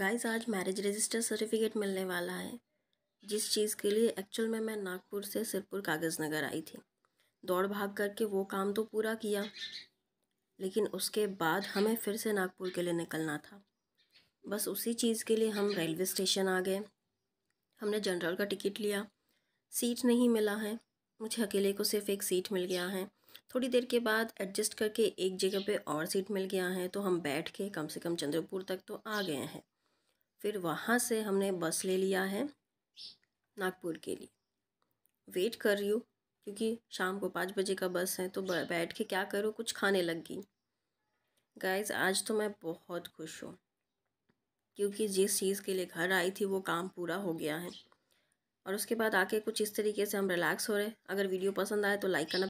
guys आज marriage register certificate मिलने वाला है जिस चीज़ के लिए एक्चुअल में मैं नागपुर से सिरपुर कागज़ नगर आई थी दौड़ भाग करके वो काम तो पूरा किया लेकिन उसके बाद हमें फिर से नागपुर के लिए निकलना था बस उसी चीज़ के लिए हम रेलवे स्टेशन आ गए हमने जनरल का टिकट लिया सीट नहीं मिला है मुझे अकेले को सिर्फ एक सीट मिल गया है थोड़ी देर के बाद एडजस्ट करके एक जगह पे और सीट मिल गया है तो हम बैठ के कम से कम चंद्रपुर तक तो आ गए हैं फिर वहाँ से हमने बस ले लिया है नागपुर के लिए वेट कर रही हूँ क्योंकि शाम को पाँच बजे का बस है तो बैठ के क्या करूँ कुछ खाने लग गई गाइज आज तो मैं बहुत खुश हूँ क्योंकि जिस चीज़ के लिए घर आई थी वो काम पूरा हो गया है और उसके बाद आके कुछ इस तरीके से हम रिलैक्स हो रहे अगर वीडियो पसंद आए तो लाइक करना